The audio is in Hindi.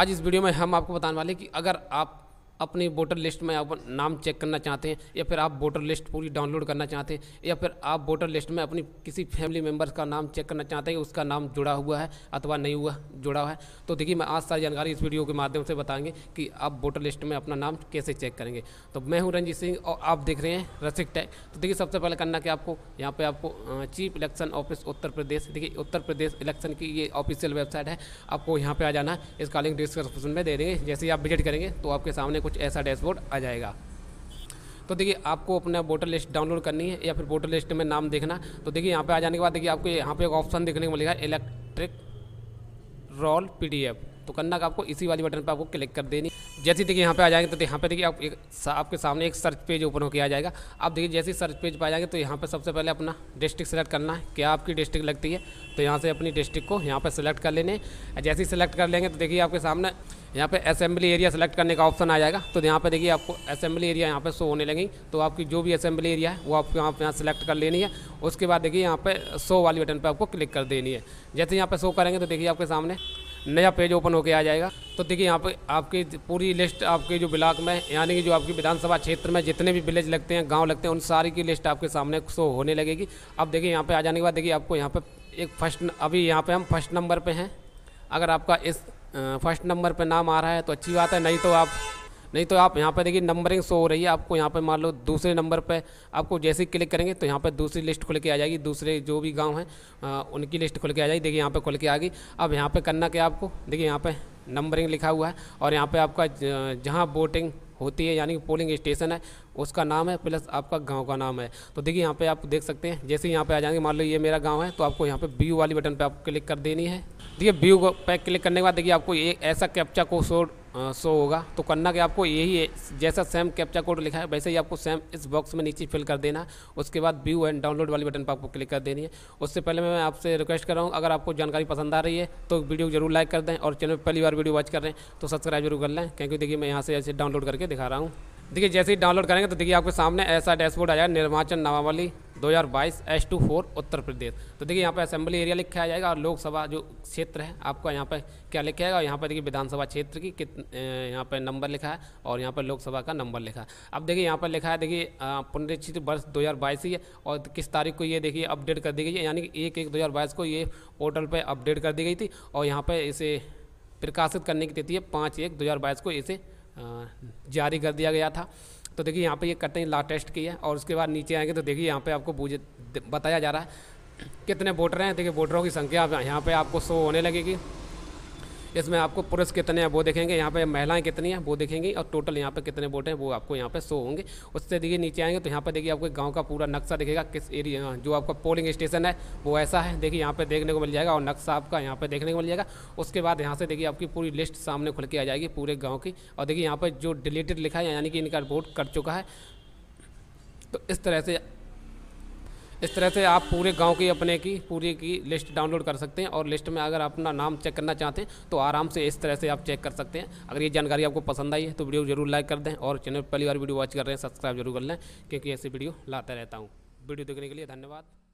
आज इस वीडियो में हम आपको बताने वाले कि अगर आप अपनी वोटर लिस्ट में आप नाम चेक करना चाहते हैं या फिर आप वोटर लिस्ट पूरी डाउनलोड करना चाहते हैं या फिर आप वोटर लिस्ट में अपनी किसी फैमिली मेम्बर्स का नाम चेक करना चाहते हैं उसका नाम जुड़ा हुआ है अथवा नहीं हुआ जुड़ा हुआ है तो देखिए मैं आज सारी जानकारी इस वीडियो के माध्यम से बताएंगे कि आप वोटर लिस्ट में अपना नाम कैसे चेक करेंगे तो मैं हूँ रंजीत सिंह और आप देख रहे हैं रसिक टैग तो देखिए सबसे पहले करना कि आपको यहाँ पर आपको chief election office Uttar Pradesh देखिए उत्तर प्रदेश इलेक्शन की ये ऑफिशियल वेबसाइट है आपको यहाँ पर आ जाना है इसका लिंक डिस्क्रिप्शन में दे देंगे जैसे ही आप विजिट करेंगे तो आपके सामने कुछ ऐसा डैशबोर्ड आ जाएगा तो देखिए आपको अपना वोटर लिस्ट डाउनलोड करनी है या फिर वोटर लिस्ट में नाम देखना तो देखिए यहाँ पे आ जाने के बाद देखिए आपको यहाँ पे एक ऑप्शन देखने को मिलेगा इलेक्ट्रिक रोल पीडीएफ तो करना आपको इसी वाली बटन पर आपको क्लिक कर देनी जैसे देखिए यहाँ पे आ जाएंगे तो यहाँ पे देखिए आप एक आपके सामने एक सर्च पेज ओपन होकर आ जाएगा आप देखिए जैसे ही सर्च पेज पर आ जाएंगे तो यहाँ पे सबसे पहले अपना डिस्ट्रिक्ट सेलेक्ट करना है क्या आपकी डिस्ट्रिक्ट लगती है तो यहाँ से अपनी डिस्ट्रिक्ट को यहाँ पर सेलेक्ट कर लेने जैसे ही सिलेक्ट कर लेंगे तो देखिए आपके सामने यहाँ पे असेंबली एरिया सेलेक्ट करने का ऑप्शन आ जाएगा तो यहाँ पे देखिए आपको असेंबली एरिया यहाँ पे शो होने लगेंगी तो आपकी जो भी असेंबली एरिया है वो आपको यहाँ पे यहाँ सेलेक्ट कर लेनी है उसके बाद देखिए यहाँ पे शो वाली बटन पे आपको क्लिक कर देनी है जैसे यहाँ पे शो करेंगे तो देखिए आपके सामने नया पेज ओपन होकर आ जाएगा तो देखिए यहाँ पर आपकी पूरी लिस्ट आपके जो ब्लाक में यानी कि जो आपकी विधानसभा क्षेत्र में जितने भी विलेज लगते हैं गाँव लगते हैं उन सारी की लिस्ट आपके सामने शो होने लगेगी अब देखिए यहाँ पे आ जाने के बाद देखिए आपको यहाँ पे एक फर्स्ट अभी यहाँ पर हम फर्स्ट नंबर पर हैं अगर आपका इस फर्स्ट नंबर पे नाम आ रहा है तो अच्छी बात है नहीं तो आप नहीं तो आप यहाँ पे देखिए नंबरिंग शो हो रही है आपको यहाँ पे मान लो दूसरे नंबर पे आपको जैसे ही क्लिक करेंगे तो यहाँ पे दूसरी लिस्ट खुल के आ जाएगी दूसरे जो भी गांव हैं उनकी लिस्ट खुल के आ जाएगी देखिए यहाँ पे खुल के आ गई अब यहाँ पे करना क्या आपको देखिए यहाँ पे नंबरिंग लिखा हुआ है और यहाँ पे आपका जहाँ वोटिंग होती है यानी कि पोलिंग स्टेशन है उसका नाम है प्लस आपका गांव का नाम है तो देखिए यहाँ पे आप देख सकते हैं जैसे यहाँ पे आ जाएंगे मान लो ये मेरा गांव है तो आपको यहाँ पे व्यू वाली बटन पे आप क्लिक कर देनी है देखिए व्यू पे क्लिक करने के बाद देखिए आपको ये ऐसा कैप्चा को शो हाँ, सो होगा तो करना कि आपको यही जैसा सेम कैप्चा कोड लिखा है वैसे ही आपको सेम इस बॉक्स में नीचे फिल कर देना उसके बाद व्यू एंड डाउनलोड वाली बटन पर आपको क्लिक कर देनी है उससे पहले मैं आपसे रिक्वेस्ट कर रहा हूँ अगर आपको जानकारी पसंद आ रही है तो वीडियो जरूर लाइक कर दें और चैनल पहली बार वीडियो वॉच कर रहे हैं तो सब्सक्राइब जरूर कर लें क्योंकि देखिए मैं यहाँ से ऐसे डाउनलोड करके दिखा रहा हूँ देखिए जैसे ही डाउनलोड करेंगे तो देखिए आपके सामने ऐसा डैशबोर्ड जाएगा निर्वाचन नामावली 2022 S two four Uttar Pradesh तो देखिए यहाँ पे असेंबली एरिया लिखा जाएगा और लोकसभा जो क्षेत्र है आपका यहाँ पे क्या लिखा जाएगा और यहाँ पर देखिए विधानसभा क्षेत्र की कित यहाँ पर नंबर लिखा है और यहाँ पर लोकसभा का नंबर लिखा है अब देखिए यहाँ पर लिखा है देखिए पुनरीक्षित वर्ष दो ही है और किस तारीख को ये देखिए अपडेट कर दी गई है यानी कि एक एक दो को ये पोर्टल पर अपडेट कर दी गई थी और यहाँ पर इसे प्रकाशित करने की तिथि है पाँच एक दो को इसे जारी कर दिया गया था तो देखिए यहाँ पे ये करते ला टेस्ट की है और उसके बाद नीचे आएंगे तो देखिए यहाँ पे आपको पूजे बताया जा रहा है कितने वोटर हैं देखिए वोटरों की संख्या यहाँ पे आपको शो होने लगेगी इसमें आपको पुरुष कितने हैं वो देखेंगे यहाँ पर महिलाएँ कितनी हैं वो देखेंगी और टोटल यहाँ पर कितने वोट हैं वो आपको यहाँ पर शो होंगे उससे देखिए नीचे आएंगे तो यहाँ पर देखिए आपको गाँव का पूरा नक्शा दिखेगा किस एरिया हाँ, जो आपका पोलिंग स्टेशन है वो ऐसा है देखिए यहाँ पर देखने को मिल जाएगा और नक्शा आपका यहाँ पर देखने को मिल जाएगा उसके बाद यहाँ से देखिए आपकी पूरी लिस्ट सामने खुल के आ जाएगी पूरे गाँव की और देखिए यहाँ पर जो डिलीटेड लिखा है यानी कि इनका वोट कट चुका है तो इस तरह से इस तरह से आप पूरे गांव की अपने की पूरी की लिस्ट डाउनलोड कर सकते हैं और लिस्ट में अगर अपना नाम चेक करना चाहते हैं तो आराम से इस तरह से आप चेक कर सकते हैं अगर ये जानकारी आपको पसंद आई है तो वीडियो जरूर लाइक कर दें और चैनल पहली बार वीडियो वॉच कर रहे हैं सब्सक्राइब जरूर कर लें क्योंकि ऐसी वीडियो लाते रहता हूँ वीडियो देखने के लिए धन्यवाद